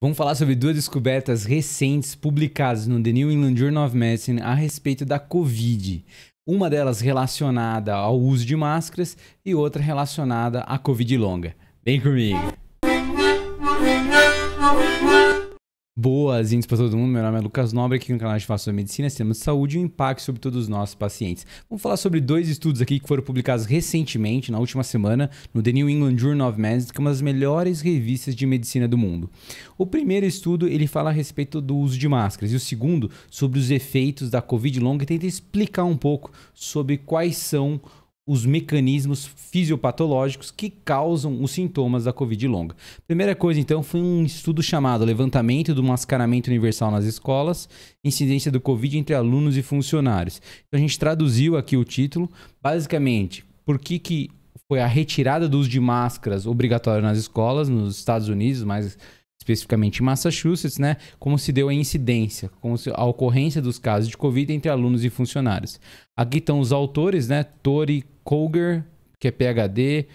Vamos falar sobre duas descobertas recentes publicadas no The New England Journal of Medicine a respeito da Covid. Uma delas relacionada ao uso de máscaras e outra relacionada à Covid longa. Vem comigo! Boas-vindas para todo mundo. Meu nome é Lucas Nobre, aqui no canal de gente medicina, sistema de saúde e o impacto sobre todos os nossos pacientes. Vamos falar sobre dois estudos aqui que foram publicados recentemente, na última semana, no The New England Journal of Medicine, que é uma das melhores revistas de medicina do mundo. O primeiro estudo, ele fala a respeito do uso de máscaras e o segundo sobre os efeitos da COVID longa e tenta explicar um pouco sobre quais são os mecanismos fisiopatológicos que causam os sintomas da Covid longa. Primeira coisa, então, foi um estudo chamado Levantamento do Mascaramento Universal nas Escolas, Incidência do Covid entre Alunos e Funcionários. Então, a gente traduziu aqui o título, basicamente, por que, que foi a retirada do uso de máscaras obrigatório nas escolas, nos Estados Unidos, mais especificamente em Massachusetts, né, como se deu a incidência, como se, a ocorrência dos casos de Covid entre alunos e funcionários. Aqui estão os autores, né, Tori Koger, que é PhD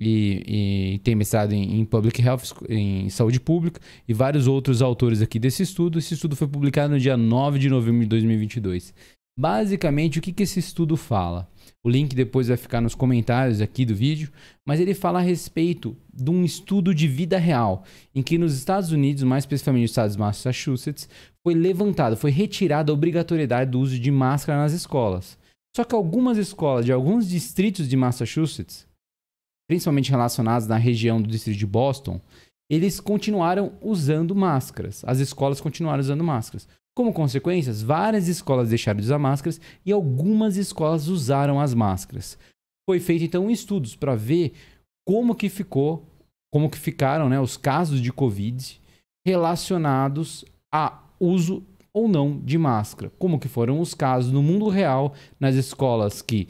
e, e tem mestrado em, em, Public Health, em Saúde Pública, e vários outros autores aqui desse estudo. Esse estudo foi publicado no dia 9 de novembro de 2022. Basicamente, o que, que esse estudo fala? O link depois vai ficar nos comentários aqui do vídeo, mas ele fala a respeito de um estudo de vida real, em que nos Estados Unidos, mais especificamente nos Estados de Massachusetts, foi levantado, foi retirada a obrigatoriedade do uso de máscara nas escolas. Só que algumas escolas de alguns distritos de Massachusetts, principalmente relacionados na região do distrito de Boston, eles continuaram usando máscaras. As escolas continuaram usando máscaras. Como consequências, várias escolas deixaram de usar máscaras e algumas escolas usaram as máscaras. Foi feito então estudos para ver como que ficou, como que ficaram né, os casos de Covid relacionados a uso ou não de máscara. Como que foram os casos no mundo real, nas escolas que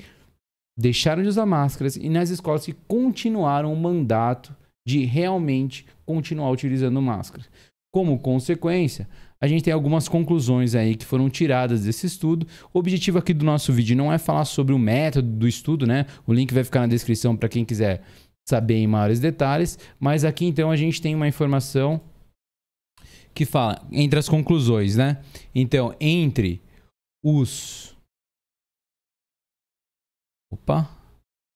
deixaram de usar máscaras e nas escolas que continuaram o mandato de realmente continuar utilizando máscara. Como consequência, a gente tem algumas conclusões aí que foram tiradas desse estudo. O objetivo aqui do nosso vídeo não é falar sobre o método do estudo, né? O link vai ficar na descrição para quem quiser saber em maiores detalhes, mas aqui então a gente tem uma informação que fala entre as conclusões, né? Então, entre os Opa,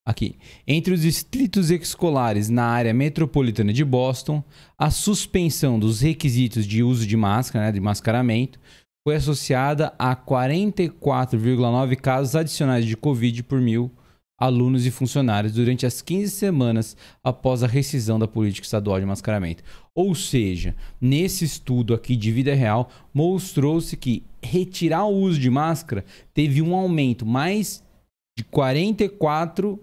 Aqui. Entre os distritos escolares na área metropolitana de Boston, a suspensão dos requisitos de uso de máscara, né, de mascaramento, foi associada a 44,9 casos adicionais de Covid por mil alunos e funcionários durante as 15 semanas após a rescisão da política estadual de mascaramento. Ou seja, nesse estudo aqui de vida real, mostrou-se que retirar o uso de máscara teve um aumento mais de 44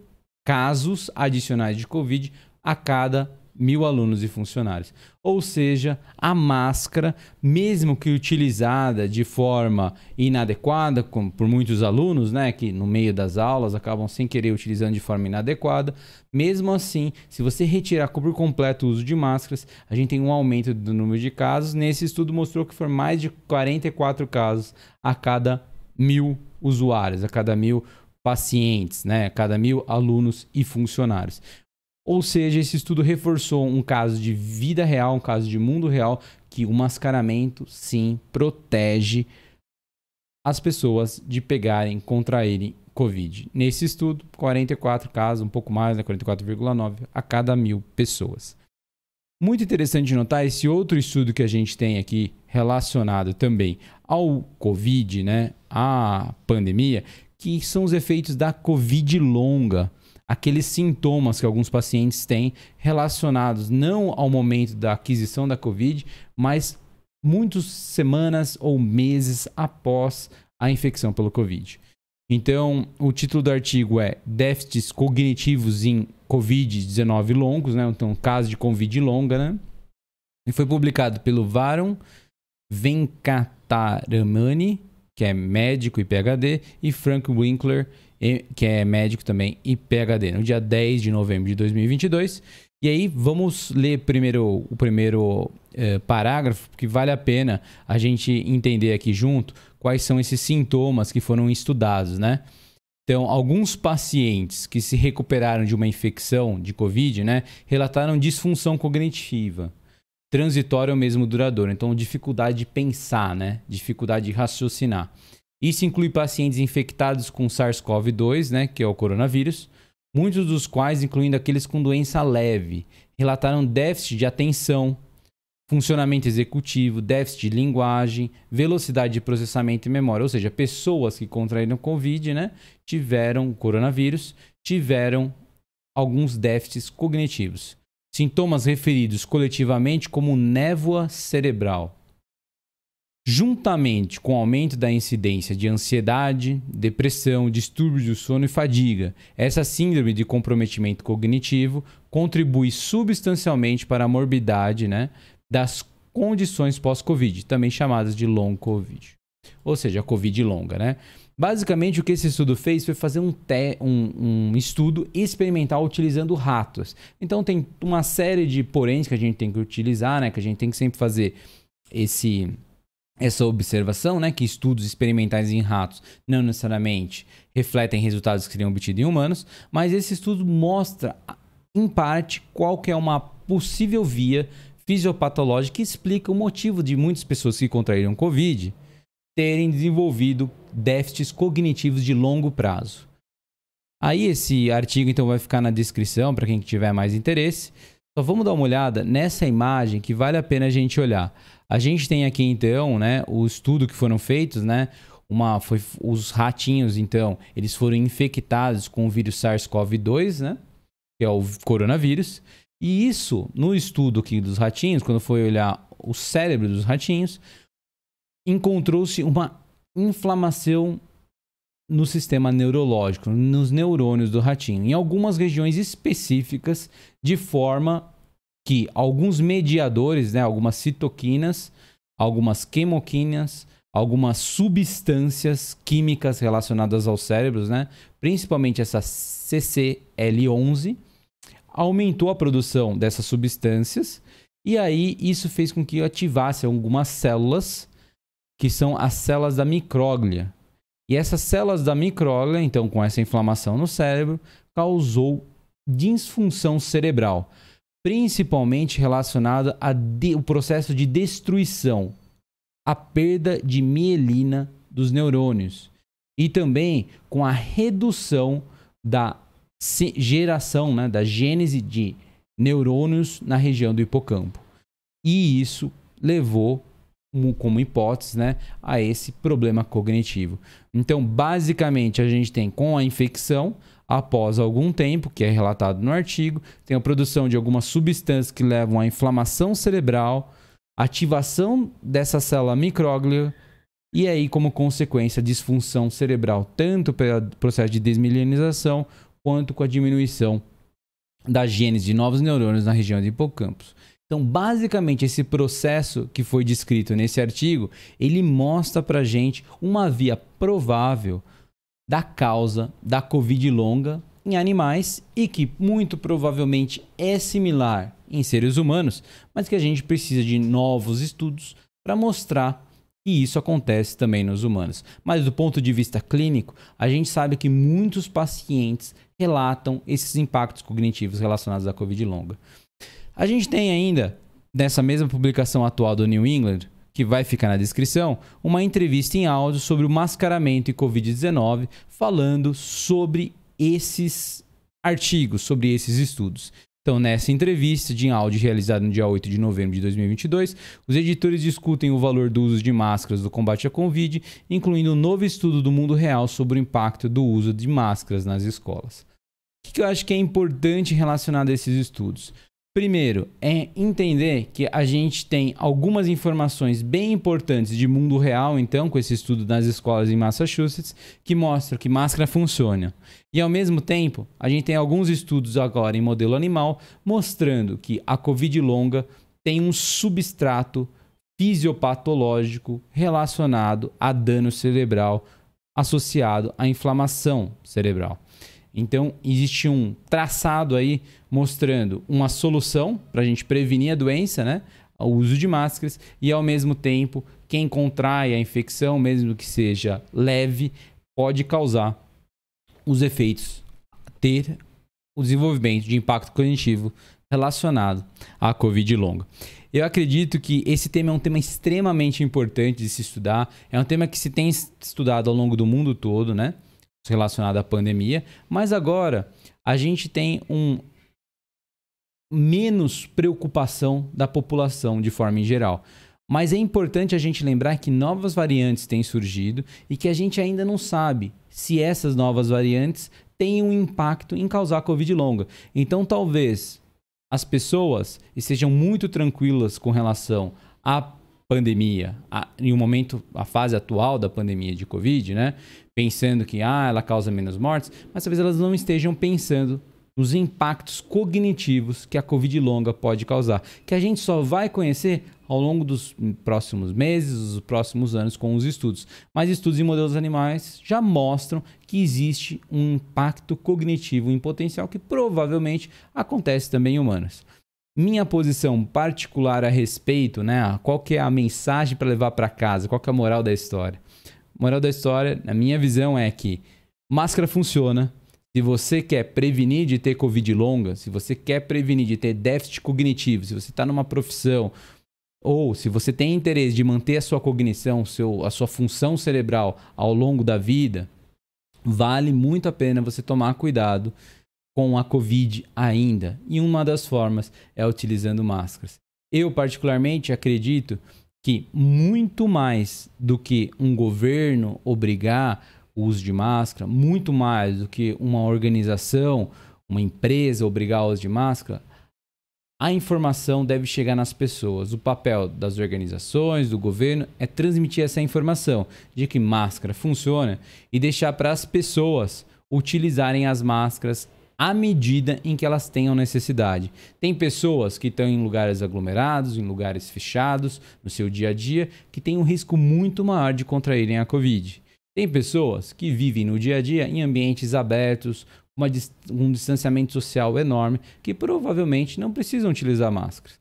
casos adicionais de Covid a cada mil alunos e funcionários. Ou seja, a máscara, mesmo que utilizada de forma inadequada por muitos alunos, né, que no meio das aulas acabam sem querer utilizando de forma inadequada, mesmo assim, se você retirar por completo o uso de máscaras, a gente tem um aumento do número de casos. Nesse estudo mostrou que foram mais de 44 casos a cada mil usuários, a cada mil pacientes, né, a cada mil alunos e funcionários. Ou seja, esse estudo reforçou um caso de vida real, um caso de mundo real, que o mascaramento sim protege as pessoas de pegarem, contraírem Covid. Nesse estudo, 44 casos, um pouco mais, né, 44,9 a cada mil pessoas. Muito interessante notar esse outro estudo que a gente tem aqui relacionado também ao Covid, né, A pandemia, que são os efeitos da Covid longa. Aqueles sintomas que alguns pacientes têm relacionados não ao momento da aquisição da Covid, mas muitas semanas ou meses após a infecção pelo Covid. Então, o título do artigo é Déficits Cognitivos em Covid-19 Longos, né? Então, caso de Covid longa, né? E foi publicado pelo Varun Venkataramani que é médico e PhD, e Frank Winkler, que é médico também e PhD, no dia 10 de novembro de 2022. E aí vamos ler primeiro o primeiro eh, parágrafo, porque vale a pena a gente entender aqui junto quais são esses sintomas que foram estudados, né? Então, alguns pacientes que se recuperaram de uma infecção de Covid, né, relataram disfunção cognitiva transitório é ou mesmo duradouro. Então, dificuldade de pensar, né? Dificuldade de raciocinar. Isso inclui pacientes infectados com SARS-CoV-2, né, que é o coronavírus, muitos dos quais, incluindo aqueles com doença leve, relataram déficit de atenção, funcionamento executivo, déficit de linguagem, velocidade de processamento e memória, ou seja, pessoas que contraíram COVID, né, tiveram coronavírus, tiveram alguns déficits cognitivos. Sintomas referidos coletivamente como névoa cerebral, juntamente com o aumento da incidência de ansiedade, depressão, distúrbios do sono e fadiga. Essa síndrome de comprometimento cognitivo contribui substancialmente para a morbidade né, das condições pós-Covid, também chamadas de long Covid. Ou seja, a Covid longa, né? Basicamente, o que esse estudo fez foi fazer um, te, um, um, estudo experimental utilizando ratos. Então, tem uma série de poréns que a gente tem que utilizar, né? Que a gente tem que sempre fazer esse, essa observação, né? Que estudos experimentais em ratos não necessariamente refletem resultados que seriam obtidos em humanos, mas esse estudo mostra, em parte, qual que é uma possível via fisiopatológica que explica o motivo de muitas pessoas que contraíram Covid terem desenvolvido déficits cognitivos de longo prazo. Aí esse artigo então vai ficar na descrição para quem tiver mais interesse. Só então, vamos dar uma olhada nessa imagem que vale a pena a gente olhar. A gente tem aqui então, né, o estudo que foram feitos, né, uma foi os ratinhos então, eles foram infectados com o vírus SARS-CoV-2, né, que é o coronavírus. E isso no estudo aqui dos ratinhos, quando foi olhar o cérebro dos ratinhos, encontrou-se uma inflamação no sistema neurológico, nos neurônios do ratinho, em algumas regiões específicas, de forma que alguns mediadores, né, algumas citoquinas, algumas quemoquinas, algumas substâncias químicas relacionadas aos cérebros, né, principalmente essa CCL11, aumentou a produção dessas substâncias e aí isso fez com que ativasse algumas células que são as células da micróglia. E essas células da micróglia, então, com essa inflamação no cérebro, causou disfunção cerebral, principalmente relacionada ao processo de destruição, a perda de mielina dos neurônios e também com a redução da geração, né, da gênese de neurônios na região do hipocampo. E isso levou como hipótese, né, a esse problema cognitivo. Então, basicamente, a gente tem com a infecção, após algum tempo, que é relatado no artigo, tem a produção de algumas substâncias que levam à inflamação cerebral, ativação dessa célula micróglia e aí como consequência disfunção cerebral, tanto pelo processo de desmielinização quanto com a diminuição da gênese de novos neurônios na região do hipocampos. Então, basicamente, esse processo que foi descrito nesse artigo, ele mostra para gente uma via provável da causa da Covid longa em animais e que muito provavelmente é similar em seres humanos, mas que a gente precisa de novos estudos para mostrar que isso acontece também nos humanos. Mas do ponto de vista clínico, a gente sabe que muitos pacientes relatam esses impactos cognitivos relacionados à Covid longa. A gente tem ainda, nessa mesma publicação atual do New England, que vai ficar na descrição, uma entrevista em áudio sobre o mascaramento e Covid-19, falando sobre esses artigos, sobre esses estudos. Então, nessa entrevista de áudio realizada no dia 8 de novembro de 2022, os editores discutem o valor do uso de máscaras no combate à Covid, incluindo um novo estudo do mundo real sobre o impacto do uso de máscaras nas escolas. O que eu acho que é importante relacionado a esses estudos? Primeiro, é entender que a gente tem algumas informações bem importantes de mundo real, então, com esse estudo nas escolas em Massachusetts, que mostram que máscara funciona. E, ao mesmo tempo, a gente tem alguns estudos agora em modelo animal mostrando que a Covid longa tem um substrato fisiopatológico relacionado a dano cerebral associado à inflamação cerebral. Então, existe um traçado aí mostrando uma solução para a gente prevenir a doença, né? O uso de máscaras e, ao mesmo tempo, quem contrai a infecção, mesmo que seja leve, pode causar os efeitos, ter o desenvolvimento de impacto cognitivo relacionado à Covid longa. Eu acredito que esse tema é um tema extremamente importante de se estudar, é um tema que se tem estudado ao longo do mundo todo, né? relacionado à pandemia, mas agora a gente tem um menos preocupação da população de forma em geral. Mas é importante a gente lembrar que novas variantes têm surgido e que a gente ainda não sabe se essas novas variantes têm um impacto em causar Covid longa. Então, talvez as pessoas estejam muito tranquilas com relação à pandemia, a, em um momento, a fase atual da pandemia de Covid, né? pensando que ah, ela causa menos mortes, mas talvez elas não estejam pensando nos impactos cognitivos que a Covid longa pode causar, que a gente só vai conhecer ao longo dos próximos meses, dos próximos anos com os estudos. Mas estudos em modelos animais já mostram que existe um impacto cognitivo em potencial que provavelmente acontece também em humanos. Minha posição particular a respeito, né? Qual que é a mensagem para levar para casa? Qual que é a moral da história? Moral da história, na minha visão, é que máscara funciona. Se você quer prevenir de ter Covid longa, se você quer prevenir de ter déficit cognitivo, se você está numa profissão, ou se você tem interesse de manter a sua cognição, seu, a sua função cerebral ao longo da vida, vale muito a pena você tomar cuidado com a Covid ainda. E uma das formas é utilizando máscaras. Eu, particularmente, acredito que muito mais do que um governo obrigar o uso de máscara, muito mais do que uma organização, uma empresa obrigar o uso de máscara, a informação deve chegar nas pessoas. O papel das organizações, do governo, é transmitir essa informação de que máscara funciona e deixar para as pessoas utilizarem as máscaras à medida em que elas tenham necessidade. Tem pessoas que estão em lugares aglomerados, em lugares fechados, no seu dia a dia, que têm um risco muito maior de contraírem a Covid. Tem pessoas que vivem no dia a dia em ambientes abertos, uma, um distanciamento social enorme, que provavelmente não precisam utilizar máscaras.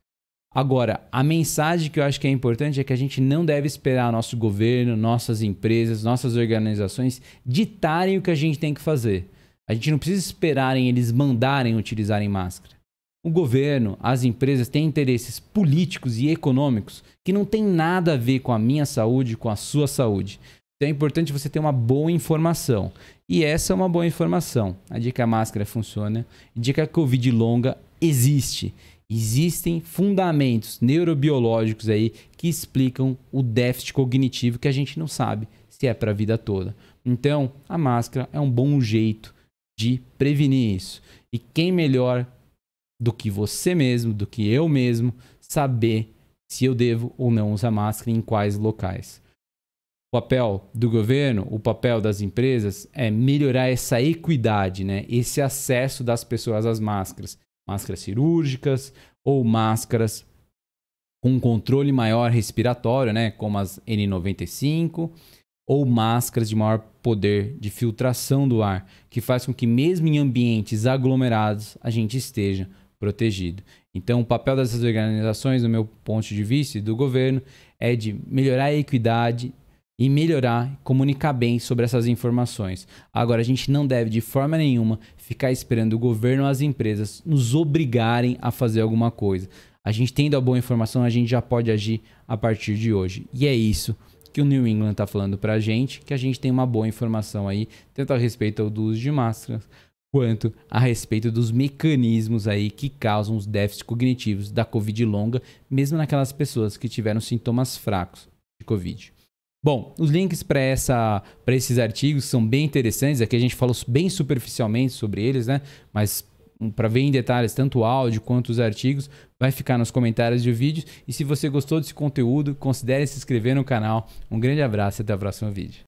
Agora, a mensagem que eu acho que é importante é que a gente não deve esperar nosso governo, nossas empresas, nossas organizações ditarem o que a gente tem que fazer. A gente não precisa esperarem eles mandarem utilizarem máscara. O governo, as empresas têm interesses políticos e econômicos que não tem nada a ver com a minha saúde, com a sua saúde. Então é importante você ter uma boa informação. E essa é uma boa informação. A dica máscara funciona, a dica Covid longa existe. Existem fundamentos neurobiológicos aí que explicam o déficit cognitivo que a gente não sabe se é para a vida toda. Então, a máscara é um bom jeito de prevenir isso. E quem melhor do que você mesmo, do que eu mesmo, saber se eu devo ou não usar máscara e em quais locais. O papel do governo, o papel das empresas é melhorar essa equidade, né? esse acesso das pessoas às máscaras. Máscaras cirúrgicas ou máscaras com um controle maior respiratório, né? como as N95 ou máscaras de maior poder de filtração do ar, que faz com que mesmo em ambientes aglomerados a gente esteja protegido. Então, o papel dessas organizações, no meu ponto de vista e do governo, é de melhorar a equidade e melhorar, comunicar bem sobre essas informações. Agora, a gente não deve de forma nenhuma ficar esperando o governo ou as empresas nos obrigarem a fazer alguma coisa. A gente tendo a boa informação, a gente já pode agir a partir de hoje. E é isso que o New England está falando para a gente, que a gente tem uma boa informação aí, tanto a respeito do uso de máscaras, quanto a respeito dos mecanismos aí que causam os déficits cognitivos da Covid longa, mesmo naquelas pessoas que tiveram sintomas fracos de Covid. Bom, os links para esses artigos são bem interessantes. Aqui a gente falou bem superficialmente sobre eles, né? Mas para ver em detalhes tanto o áudio quanto os artigos, vai ficar nos comentários do vídeo. E se você gostou desse conteúdo, considere se inscrever no canal. Um grande abraço e até o próximo vídeo.